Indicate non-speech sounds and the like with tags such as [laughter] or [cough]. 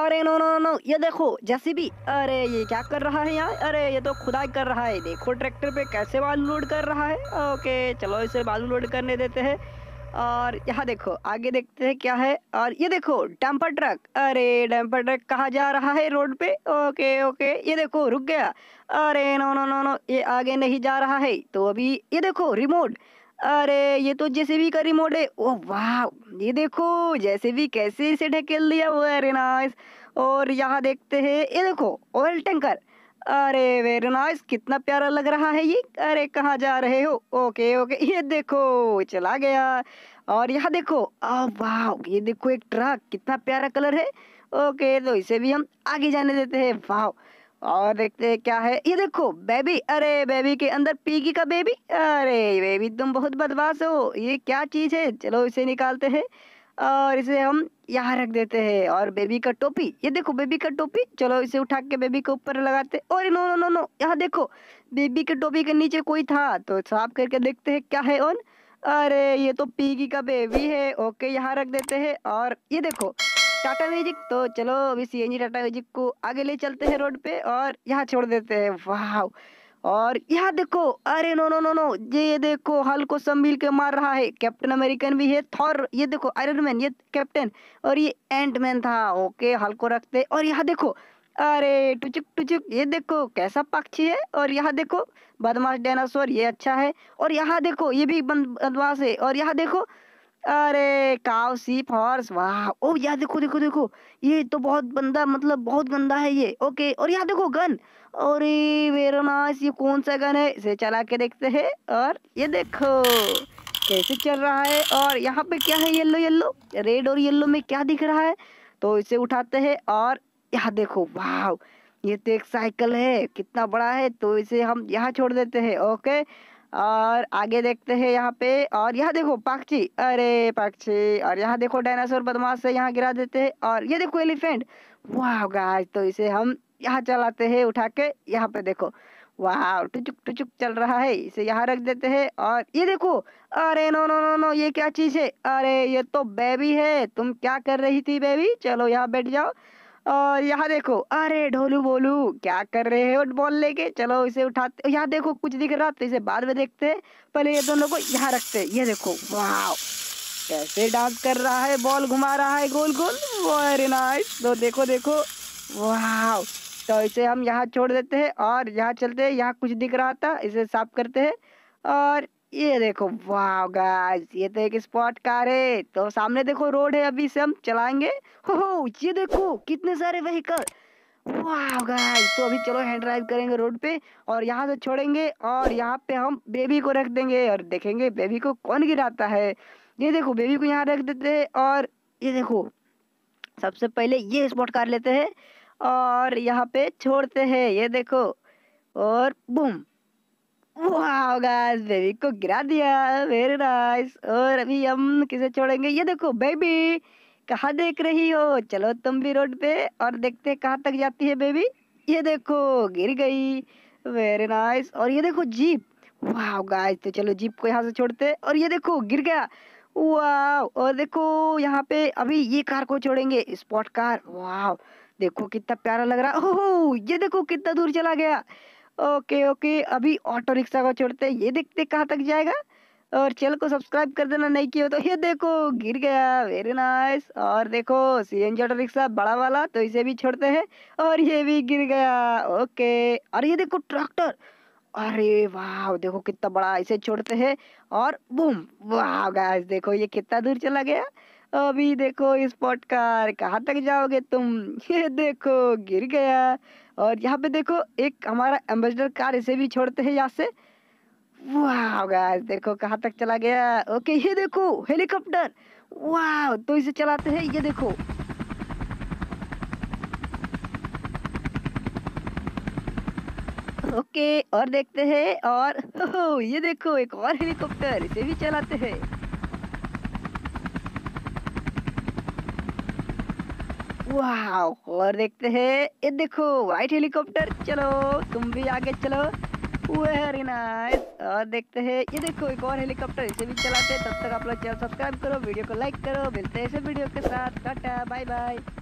अरे no no no ये देखो जैसे भी अरे ये क्या कर रहा है यहाँ अरे ये तो खुदाई कर रहा है देखो ट्रैक्टर पे कैसे बालू लोड कर रहा है ओके चलो इसे बालू लोड करने देते हैं और यहाँ देखो आगे देखते हैं क्या है और ये देखो डंपर ट्रक अरे डंपर ट्रक कहाँ जा रहा है रोड पे ओके ओके ये देखो रुक गया अरे नो नो नो नो ये आगे नहीं जा रहा है तो अभी ये देखो रिमोट अरे ये तो जैसे का रिमोट है ओ वाह ये देखो भी कैसे इसे ढकेल दिया वो वेरी नाइस और यहाँ देखते हैं ये देखो ऑयल टैंकर अरे वेरी नाइस कितना प्यारा लग रहा है ये अरे कहाँ जा रहे हो ओके ओके ये देखो चला गया और यहाँ देखो वाह ये देखो एक ट्रक कितना प्यारा कलर है ओके तो इसे भी हम आगे जाने देते हैं वाह और देखते हैं क्या है ये देखो बेबी अरे बेबी के अंदर पीगी का बेबी अरे बेबी तुम बहुत बदमाश हो ये क्या चीज़ है चलो इसे निकालते हैं और इसे हम यहाँ रख देते हैं और बेबी का टोपी ये देखो बेबी का टोपी चलो इसे उठा के बेबी के ऊपर लगाते और नो नो नो नो यहाँ देखो बेबी के टोपी के नीचे कोई था तो साफ करके देखते हैं क्या है और अरे ये तो पीगी का बेबी है ओके यहाँ रख देते हैं और ये देखो टाटा मैजिक तो चलो अभी सी एन टाटा मैजिक को आगे ले चलते हैं रोड पे और यहाँ छोड़ देते हैं वाह और यहाँ देखो अरे नो नो नो नो ये देखो हल को संभील के मार रहा है कैप्टन अमेरिकन भी है थॉर ये देखो आयरन मैन ये कैप्टन और ये एंट मैन था ओके हल को रखते और यहाँ देखो अरे टुचुक टुचुक ये देखो कैसा पक्षी है और यहाँ देखो बदमाश डायनासोर ये अच्छा है और यहाँ देखो ये भी बदमाश है और यहाँ देखो अरे काव सी फॉर्स वाह ओ यार देखो देखो देखो ये तो बहुत बंदा मतलब बहुत गंदा है ये ओके और यहाँ देखो गन और वेरा नाइस ये कौन सा गन है इसे चला के देखते हैं और ये देखो कैसे चल रहा है और यहाँ पे क्या है येलो येलो रेड और येलो में क्या दिख रहा है तो इसे उठाते हैं और यहाँ देखो वाह ये तो एक साइकिल है कितना बड़ा है तो इसे हम यहाँ छोड़ देते हैं ओके और आगे देखते हैं यहाँ पे और यहाँ देखो पक्षी अरे पक्षी और यहाँ देखो डायनासोर बदमाश से यहाँ गिरा देते हैं और ये देखो एलिफेंट वाह गाज तो इसे हम यहाँ चलाते हैं उठा के यहाँ पे देखो वाह टुचुक टुचुक चल रहा है इसे यहाँ रख देते हैं और ये देखो अरे नो नो नो नो ये क्या चीज़ है अरे ये तो बेबी है तुम क्या कर रही थी बेबी चलो यहाँ बैठ जाओ और यहाँ देखो अरे ढोलू बोलू क्या कर रहे हो बॉल लेके चलो इसे उठाते यहाँ देखो कुछ दिख रहा तो इसे बाद में देखते हैं पहले ये दोनों को यहाँ रखते हैं ये देखो वाह कैसे डांस कर रहा है बॉल घुमा रहा है गोल गोल वेरी नाइस तो देखो देखो वाह तो इसे हम यहाँ छोड़ देते हैं और यहाँ चलते हैं यहाँ कुछ दिख रहा था इसे साफ करते हैं और ये देखो वाह गाइस ये तो एक स्पॉट कार है तो सामने देखो रोड है अभी से हम चलाएंगे हो हो ये देखो कितने सारे व्हीकल वाह गाइस तो अभी चलो हैंड ड्राइव करेंगे रोड पे और यहाँ से छोड़ेंगे और यहाँ पे हम बेबी को रख देंगे और देखेंगे बेबी को कौन गिराता है ये देखो बेबी को यहाँ रख देते हैं और ये देखो सबसे पहले ये स्पॉट कार लेते हैं और यहाँ पे छोड़ते हैं ये देखो और बुम वाओ गाइस बेबी को गिरा दिया वेरी नाइस और अभी हम किसे छोड़ेंगे ये देखो बेबी कहाँ देख रही हो चलो तुम भी रोड पे और देखते कहाँ तक जाती है बेबी ये देखो गिर गई वेरी नाइस और ये देखो जीप वाओ गाइस तो चलो जीप को यहाँ से छोड़ते और ये देखो गिर गया वाओ और देखो यहाँ पे अभी ये कार को छोड़ेंगे स्पॉट कार वाह देखो कितना प्यारा लग रहा ओह oh, oh, ये देखो कितना दूर चला गया ओके ओके अभी ऑटो रिक्शा को छोड़ते हैं ये देखते कहाँ तक जाएगा और चैनल को सब्सक्राइब कर देना नहीं किया तो ये देखो गिर गया वेरी नाइस और देखो सी एन ऑटो रिक्शा बड़ा वाला तो इसे भी छोड़ते हैं और ये भी गिर गया ओके और ये देखो ट्रैक्टर अरे वाह देखो कितना बड़ा इसे छोड़ते हैं और बूम वाह गाइस देखो ये कितना दूर चला गया अभी देखो इस पॉट कार कहाँ तक जाओगे तुम [laughs] ये देखो गिर गया और यहाँ पे देखो एक हमारा एम्बेसडर कार इसे भी छोड़ते हैं यहाँ से वाह गाइस देखो कहाँ तक चला गया ओके ये देखो हेलीकॉप्टर वाह तो इसे चलाते हैं ये देखो ओके और देखते हैं और ओ, [laughs] ये देखो एक और हेलीकॉप्टर इसे भी चलाते हैं वाह और देखते हैं ये देखो व्हाइट हेलीकॉप्टर चलो तुम भी आगे चलो वेरी नाइस और देखते हैं ये देखो एक और हेलीकॉप्टर इसे भी चलाते हैं तब तक आप लोग चैनल सब्सक्राइब करो वीडियो को लाइक करो मिलते हैं ऐसे वीडियो के साथ टाटा बाय बाय